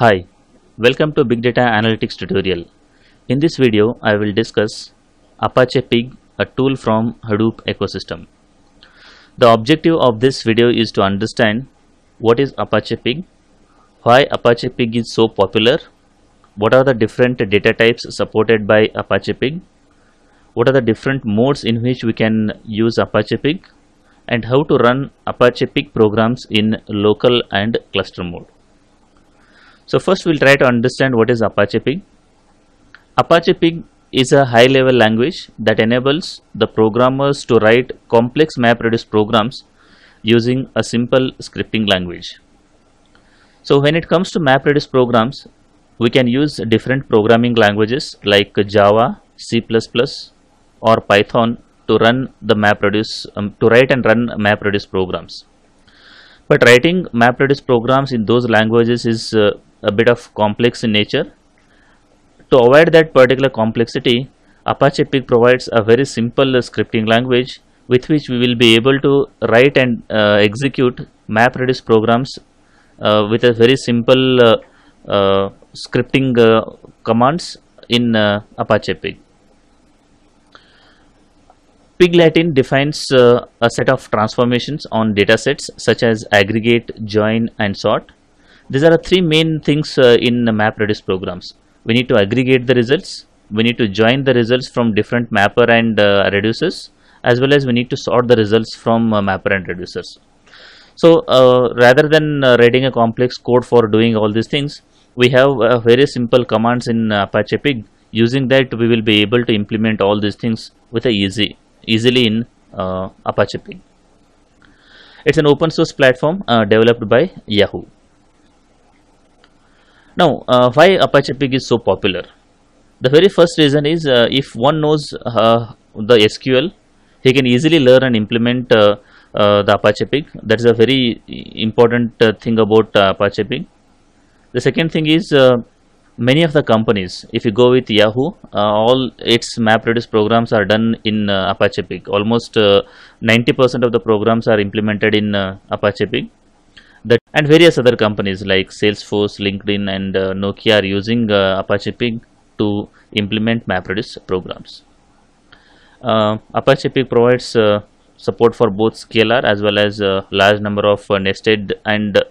Hi, welcome to Big Data Analytics tutorial. In this video, I will discuss Apache Pig, a tool from Hadoop ecosystem. The objective of this video is to understand what is Apache Pig, why Apache Pig is so popular, what are the different data types supported by Apache Pig, what are the different modes in which we can use Apache Pig, and how to run Apache Pig programs in local and cluster mode. So first we'll try to understand what is Apache Pig. Apache Pig is a high level language that enables the programmers to write complex MapReduce programs using a simple scripting language. So when it comes to MapReduce programs, we can use different programming languages like Java, C++ or Python to run the MapReduce, um, to write and run MapReduce programs. But writing MapReduce programs in those languages is uh, a bit of complex in nature. To avoid that particular complexity, Apache Pig provides a very simple scripting language with which we will be able to write and uh, execute MapReduce programs uh, with a very simple uh, uh scripting uh, commands in uh, Apache Pig. Pig Latin defines a set of transformations on datasets such as aggregate, join and sort. These are the three main things uh, in MapReduce programs. We need to aggregate the results, we need to join the results from different mapper and uh, reducers as well as we need to sort the results from uh, mapper and reducers. So uh, rather than uh, writing a complex code for doing all these things, we have uh, very simple commands in uh, Apache Pig. Using that we will be able to implement all these things with a easy, easily in Apache Pig. It's an open source platform developed by Yahoo. Now, uh, why Apache Pig is so popular? The very first reason is uh, if one knows uh, the SQL, he can easily learn and implement uh, uh, the Apache Pig. That is a very important uh, thing about Apache Pig. The second thing is many of the companies, if you go with Yahoo, all its MapReduce programs are done in Apache Pig. Almost 90% of the programs are implemented in Apache Pig that and various other companies like Salesforce, LinkedIn and uh, Nokia are using uh, Apache Pig to implement MapReduce programs. Uh, Apache Pig provides uh, support for both scalar as well as a uh, large number of uh, nested and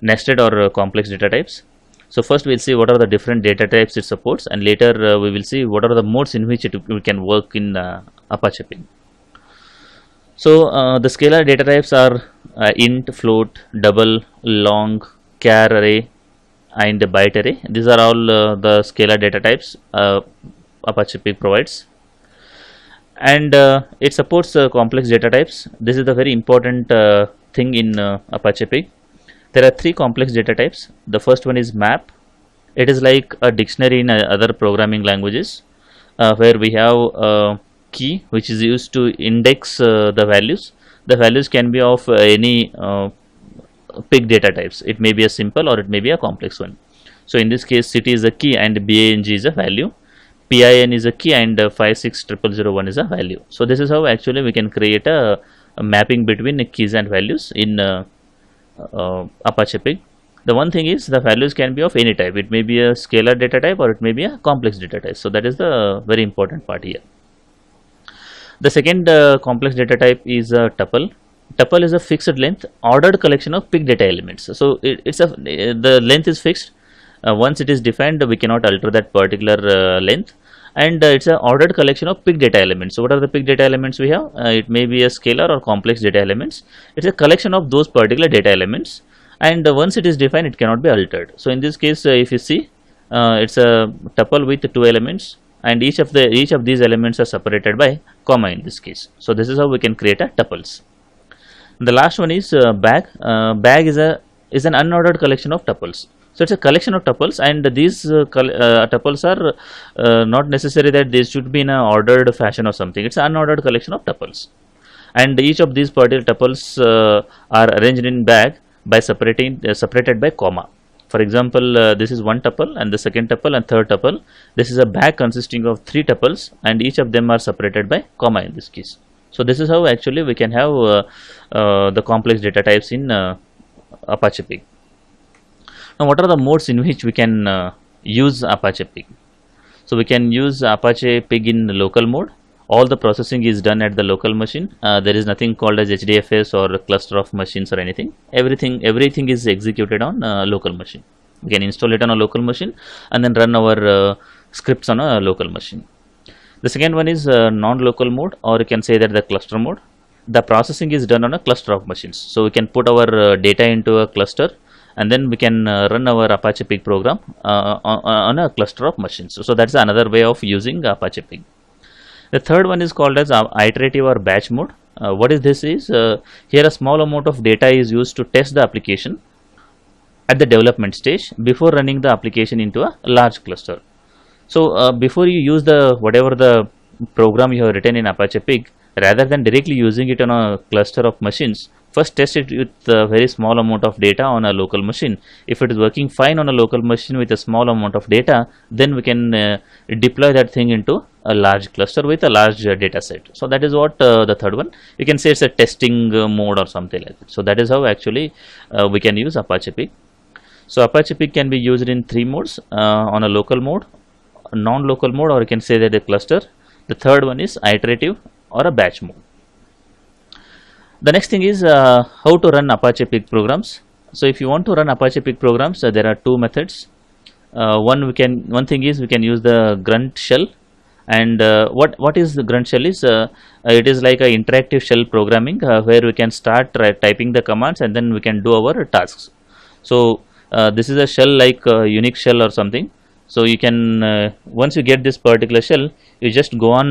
nested or complex data types. So first we'll see what are the different data types it supports and later we will see what are the modes in which it, we can work in Apache Pig. So uh, the scalar data types are uh, int, float, double, long, char array and byte array. These are all uh, the scalar data types uh, Apache Pig provides and uh, it supports uh, complex data types. This is the very important thing in Apache Pig. There are three complex data types. The first one is map. It is like a dictionary in other programming languages where we have key which is used to index uh, the values the values can be of uh, any big uh, data types it may be a simple or it may be a complex one so in this case city is a key and bang is a value pin is a key and 56001 is a value so this is how actually we can create a, a mapping between keys and values in uh, uh, apache pig the one thing is the values can be of any type it may be a scalar data type or it may be a complex data type so that is the very important part here the second uh, complex data type is a uh, tuple. Tuple is a fixed length ordered collection of pick data elements. So it, it's a the length is fixed. Uh, once it is defined, we cannot alter that particular uh, length. And uh, it's an ordered collection of pick data elements. So what are the pick data elements we have? Uh, it may be a scalar or complex data elements. It's a collection of those particular data elements. And once it is defined, it cannot be altered. So in this case, if you see, it's a tuple with two elements and each of the each of these elements are separated by comma in this case so this is how we can create a tuples the last one is uh, bag uh, bag is a is an unordered collection of tuples so it's a collection of tuples and these uh, uh, tuples are uh, not necessary that they should be in an ordered fashion or something. It's an unordered collection of tuples and each of these particular tuples uh, are arranged in bag by separating uh, separated by comma for example uh, this is one tuple and the second tuple and third tuple this is a bag consisting of three tuples and each of them are separated by comma in this case so this is how actually we can have uh, uh, the complex data types in uh, apache pig now what are the modes in which we can uh, use apache pig so we can use apache pig in local mode all the processing is done at the local machine uh, there is nothing called as hdfs or cluster of machines or anything everything everything is executed on a uh, local machine we can install it on a local machine and then run our uh, scripts on a local machine the second one is uh, non-local mode or you can say that the cluster mode the processing is done on a cluster of machines so we can put our uh, data into a cluster and then we can uh, run our Apache Pig program uh, on, on, a cluster of machines. So, so that's another way of using Apache Pig. The third one is called as uh, iterative or batch mode. Uh, what is this is, uh, here a small amount of data is used to test the application at the development stage before running the application into a large cluster. So uh, before you use the whatever the program you have written in Apache Pig, rather than directly using it on a cluster of machines, First test it with a very small amount of data on a local machine. If it is working fine on a local machine with a small amount of data, then we can uh, deploy that thing into a large cluster with a large uh, data set. So that is what uh, the third one, you can say it's a testing uh, mode or something like that. So that is how actually uh, we can use Apache Pig. So Apache Pig can be used in three modes, uh, on a local mode, non-local mode or you can say that a cluster. The third one is iterative or a batch mode. The next thing is uh, how to run Apache Pig programs. So if you want to run Apache Pig programs, uh, there are two methods. Uh, one we can one thing is we can use the grunt shell and uh, what what is the grunt shell is uh, it is like a interactive shell programming uh, where we can start typing the commands and then we can do our tasks so this is a shell like unix shell or something so you can once you get this particular shell you just go on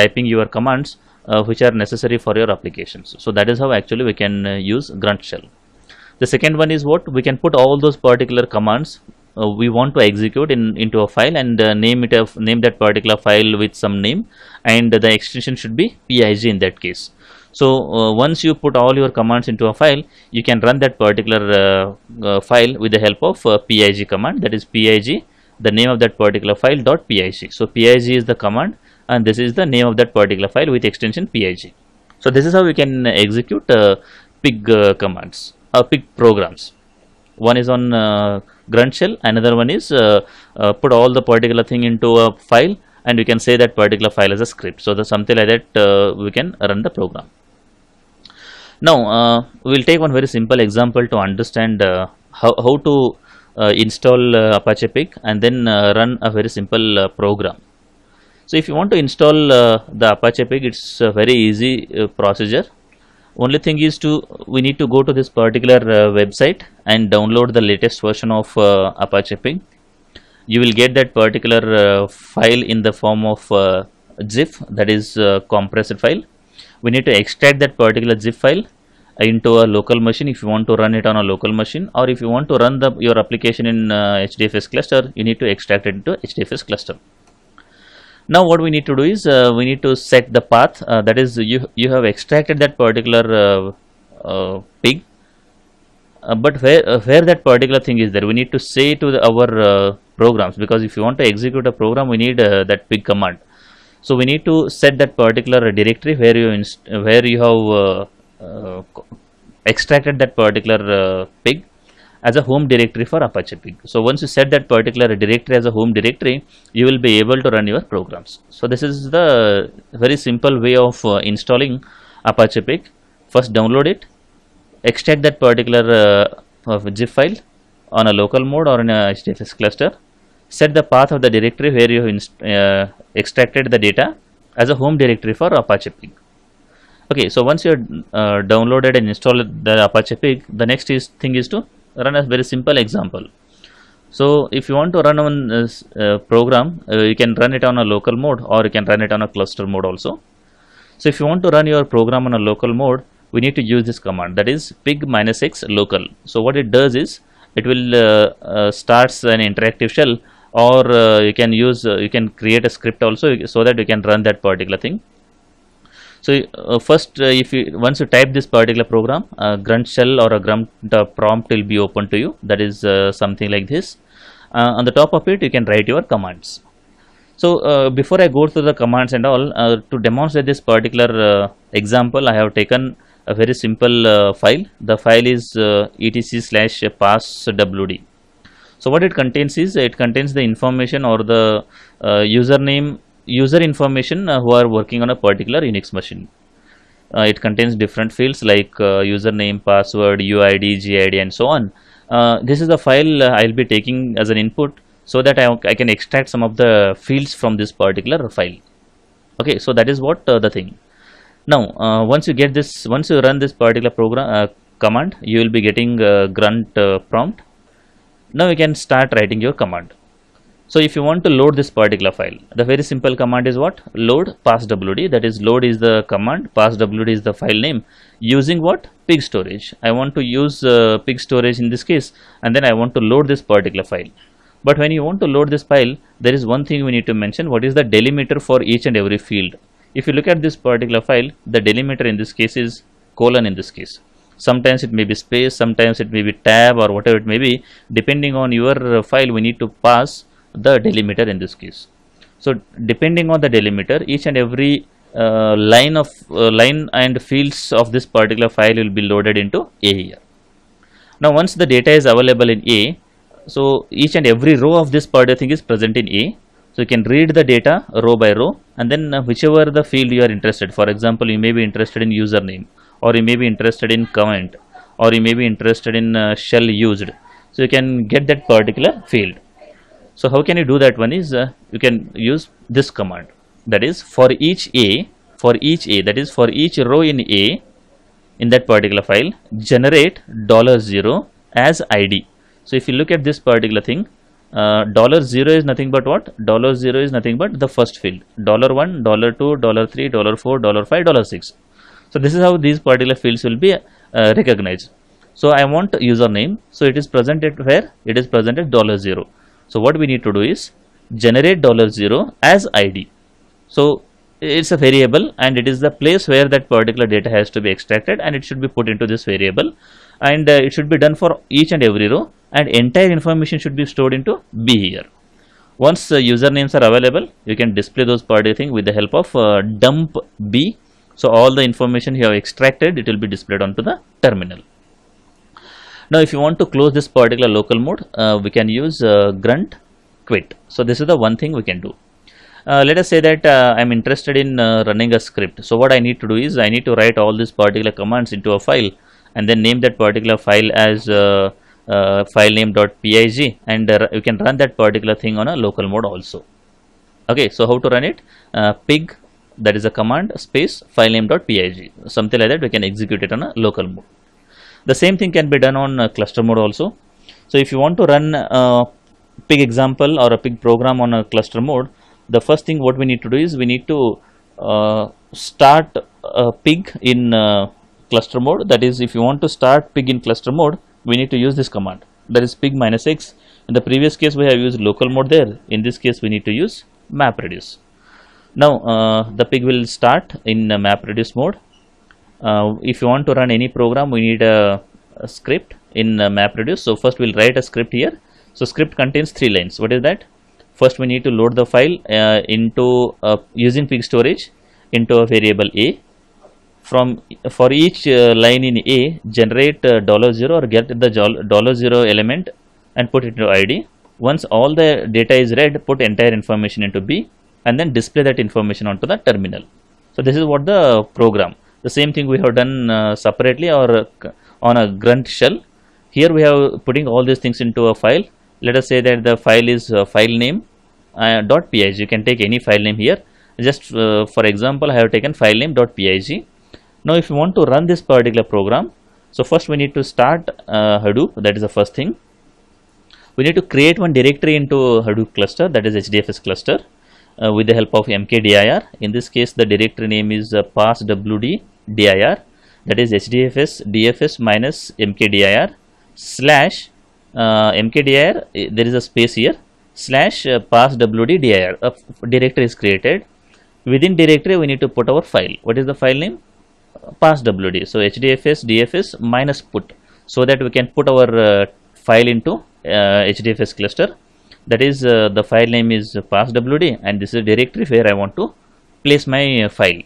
typing your commands uh, which are necessary for your applications so that is how actually we can uh, use grunt shell the second one is what we can put all those particular commands uh, we want to execute in into a file and uh, name it of name that particular file with some name and the extension should be pig in that case so uh, once you put all your commands into a file, you can run that particular uh, uh, file with the help of uh, pig command that is pig the name of that particular file dot pig. So pig is the command and this is the name of that particular file with extension pig so this is how we can execute uh, pig uh, commands or uh, pig programs one is on uh, grunt shell another one is uh, uh, put all the particular thing into a file and we can say that particular file as a script so the something like that we can run the program now we'll take one very simple example to understand how, how to install apache pig and then run a very simple program so if you want to install uh, the Apache pig, it's a very easy uh, procedure. Only thing is to we need to go to this particular uh, website and download the latest version of uh, Apache pig. You will get that particular uh, file in the form of uh, zip that is compressed file. We need to extract that particular zip file into a local machine if you want to run it on a local machine or if you want to run the your application in HDFS cluster you need to extract it into HDFS cluster now what we need to do is uh, we need to set the path uh, that is you you have extracted that particular uh, uh pig uh, but where uh, where that particular thing is there we need to say to the, our programs because if you want to execute a program we need that pig command so we need to set that particular directory where you where you have extracted that particular pig as a home directory for Apache Pig. So once you set that particular directory as a home directory, you will be able to run your programs. So this is the very simple way of uh, installing Apache Pig. First download it, extract that particular uh, zip file on a local mode or in a HDFS cluster, set the path of the directory where you have uh, extracted the data as a home directory for Apache Pig. Okay, so once you have uh, downloaded and installed the Apache Pig, the next is, thing is to run a very simple example so if you want to run one uh, program uh, you can run it on a local mode or you can run it on a cluster mode also so if you want to run your program on a local mode we need to use this command that is pig minus x local so what it does is it will uh, uh starts an interactive shell or uh, you can use uh, you can create a script also so that you can run that particular thing so uh, first, uh, if you once you type this particular program, a uh, grunt shell or a grunt uh, prompt will be open to you. That is uh, something like this. Uh, on the top of it, you can write your commands. So before I go through the commands and all, to demonstrate this particular example, I have taken a very simple file. The file is etc slash passwd. So what it contains is it contains the information or the username user information uh, who are working on a particular Unix machine. Uh, it contains different fields like uh, username, password, UID, GID and so on. this is the file I'll be taking as an input so that I, I, can extract some of the fields from this particular file. Okay, so that is what the thing. Now, once you get this, once you run this particular program command, you will be getting a grunt prompt now you can start writing your command so if you want to load this particular file, the very simple command is what? Load passwd. That is, load is the command, passwd is the file name. Using what? Pig storage. I want to use uh, pig storage in this case, and then I want to load this particular file. But when you want to load this file, there is one thing we need to mention. What is the delimiter for each and every field? If you look at this particular file, the delimiter in this case is colon in this case sometimes it may be space sometimes it may be tab or whatever it may be depending on your uh, file we need to pass the delimiter in this case. So depending on the delimiter, each and every uh, line of uh, line and fields of this particular file will be loaded into A here. Now once the data is available in A, so each and every row of this particular thing is present in A. So you can read the data row by row and then uh, whichever the field you are interested. For example, you may be interested in username or you may be interested in comment or you may be interested in uh, shell used. So you can get that particular field. So how can you do that one is uh, you can use this command that is for each A for each A that is for each row in A in that particular file generate dollar zero as ID. So if you look at this particular thing uh, dollar uh, zero is nothing but what dollar zero is nothing but the first field dollar one dollar two dollar three dollar four dollar five dollar six. So this is how these particular fields will be uh, recognized. So I want username. So it is presented where it is presented dollar zero. So what we need to do is generate dollar zero as ID. So it's a variable and it is the place where that particular data has to be extracted and it should be put into this variable and uh, it should be done for each and every row and entire information should be stored into B here. Once uh, usernames are available, you can display those party thing with the help of uh, dump B. So all the information you have extracted, it will be displayed onto the terminal. Now if you want to close this particular local mode, uh, we can use uh, grunt quit. So this is the one thing we can do. Uh, let us say that uh, I'm interested in uh, running a script. So what I need to do is I need to write all these particular commands into a file and then name that particular file as uh, uh, file and uh, you can run that particular thing on a local mode also. Okay, so how to run it? pig that is a command space file .pig. something like that we can execute it on a local mode. The same thing can be done on uh, cluster mode also. So if you want to run a uh, pig example or a pig program on a cluster mode, the first thing what we need to do is we need to uh, start a pig in uh, cluster mode. That is if you want to start pig in cluster mode, we need to use this command that is pig minus x. In the previous case we have used local mode there. In this case we need to use MapReduce. Now uh, the pig will start in uh, MapReduce mode uh, if you want to run any program we need a, a script in uh, MapReduce so first we'll write a script here so script contains three lines what is that first we need to load the file uh, into uh, using pig storage into a variable a from for each uh, line in a generate uh, dollar zero or get the dollar zero element and put it into id once all the data is read put entire information into b and then display that information onto the terminal so this is what the program the same thing we have done uh, separately or uh, on a grunt shell here we have putting all these things into a file let us say that the file is uh, file name uh, dot pig you can take any file name here just uh, for example i have taken file name dot pig now if you want to run this particular program so first we need to start hadoop that is the first thing we need to create one directory into hadoop cluster that is hdfs cluster uh, with the help of mkdir in this case the directory name is uh, passwd dir that is hdfs dfs minus mkdir slash uh, mkdir eh, there is a space here slash uh, passwd dir a directory is created within directory we need to put our file what is the file name passwd so hdfs dfs minus put so that we can put our uh, file into hdfs uh, cluster that is uh, the file name is passwd and this is directory where I want to place my uh, file.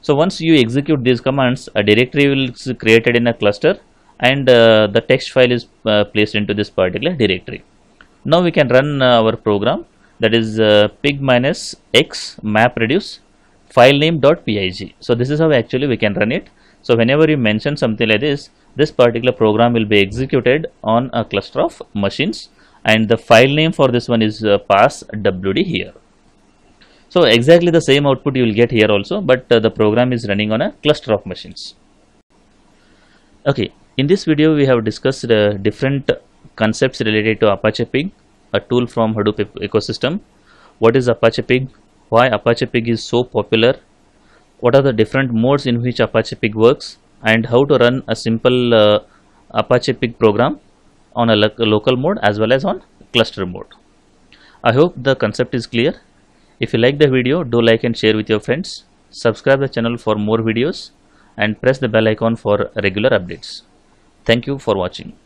So once you execute these commands a directory will be created in a cluster and uh, the text file is uh, placed into this particular directory. Now we can run uh, our program that is uh, pig minus x map reduce file name dot pig. So this is how actually we can run it. So whenever you mention something like this, this particular program will be executed on a cluster of machines and the file name for this one is uh, wd here. So exactly the same output you will get here also but uh, the program is running on a cluster of machines. Okay, in this video we have discussed uh, different concepts related to Apache Pig, a tool from Hadoop ecosystem. What is Apache Pig? Why Apache Pig is so popular? What are the different modes in which Apache Pig works? And how to run a simple uh, Apache Pig program on a lo local mode as well as on cluster mode. I hope the concept is clear. If you like the video, do like and share with your friends. Subscribe the channel for more videos and press the bell icon for regular updates. Thank you for watching.